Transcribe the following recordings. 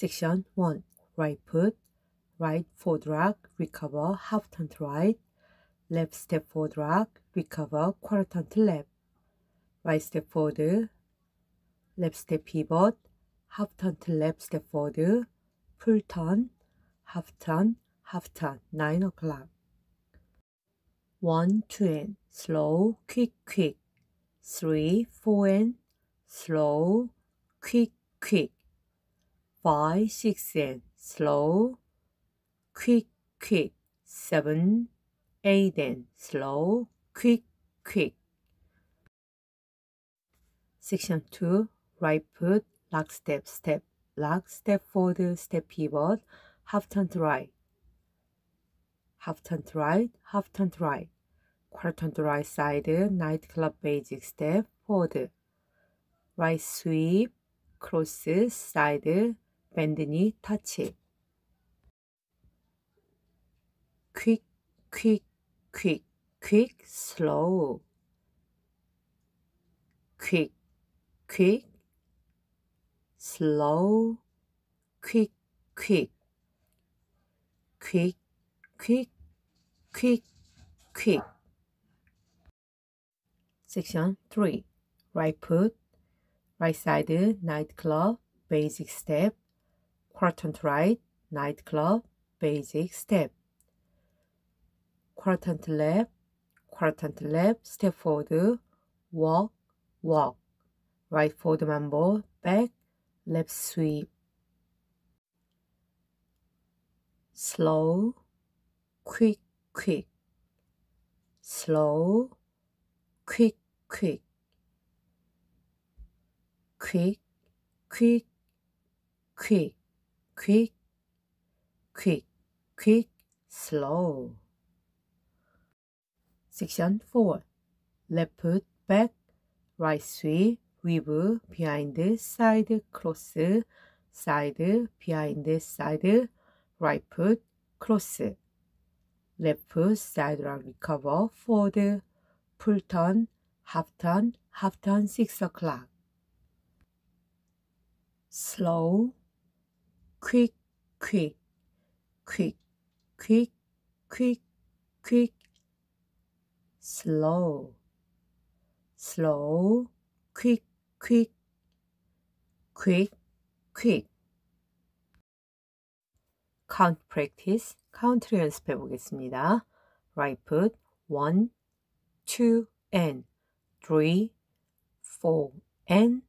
Section 1. Right foot, right foot drag, recover, half turn to right, left step forward drag, recover, quarter turn to left, right step forward, left step pivot, half turn to left step forward, full turn, half turn, half turn, 9 o'clock. 1, 2 and slow, quick, quick. 3, 4 and slow, quick, quick and slow, quick, quick, seven, eight, then slow, quick, quick. Section 2, right foot, lock step, step, lock, step forward, step pivot, half turn to right, half turn to right, half turn to right, quarter turn to right side, nightclub basic step, forward, right sweep, crosses, side, bendini touch it. Quick, quick, quick, quick, slow. Quick, quick, slow, quick, quick, quick, quick, quick, quick. Section 3 Right foot, right side, nightclub, basic step, Quadrant right, nightclub, basic step. Quadrant left, quadrant left, step forward, walk, walk. Right forward mambo, back, left sweep. Slow, quick, quick. Slow, quick, quick. Quick, quick, quick quick, quick, quick, slow. Section 4. Left foot back, right sweep, weave behind, side, cross, side, behind, side, right foot, cross. Left foot side rug recover, forward, pull turn, half turn, half turn, 6 o'clock. Slow. quick, quick, quick, quick, quick, quick, slow, slow, quick, quick, quick, quick. count practice, 카운트를 연습해 보겠습니다. right foot, one, two, and three, four, and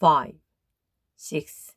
five, six,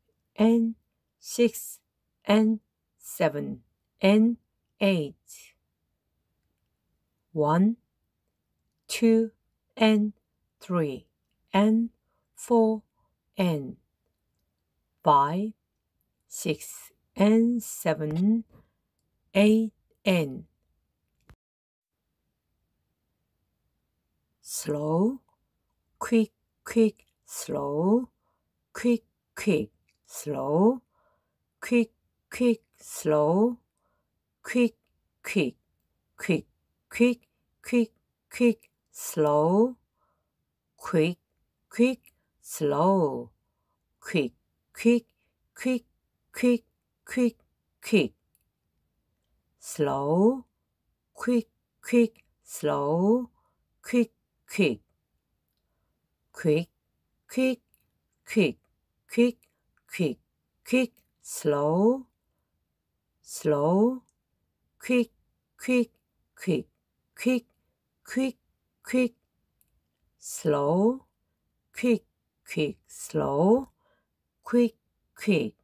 and 6 and 7 and 8 1 2 and 3 and 4 and 5 6 and 7 8 and slow quick quick slow quick quick slow, quick, quick, slow, quick, quick, quick, quick, quick, quick, slow, quick, quick, slow, quick, quick, quick, quick, quick, quick, slow, quick, quick, slow, quick, quick, quick, quick, quick, quick, quick, quick, slow, slow, quick, quick, quick, quick, quick, quick, slow, quick, quick, slow, quick, quick,